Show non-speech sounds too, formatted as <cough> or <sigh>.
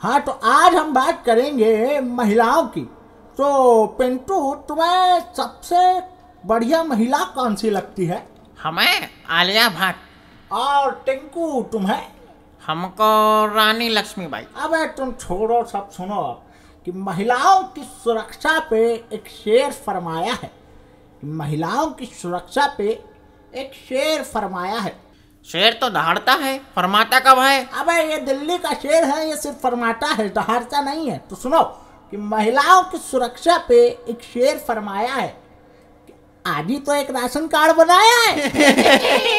हाँ तो आज हम बात करेंगे महिलाओं की तो पिंटू तुम्हें सबसे बढ़िया महिला कौन सी लगती है हमें आलिया भट्ट और टिंकू तुम्हें हमको रानी लक्ष्मी बाई अब तुम छोड़ो सब सुनो कि महिलाओं की सुरक्षा पे एक शेर फरमाया है महिलाओं की सुरक्षा पे एक शेर फरमाया है शेर तो दहाड़ता है फरमाता कब है अबे ये दिल्ली का शेर है ये सिर्फ फरमाता है दहाड़ता नहीं है तो सुनो कि महिलाओं की सुरक्षा पे एक शेर फरमाया है आदि तो एक राशन कार्ड बनाया है <laughs>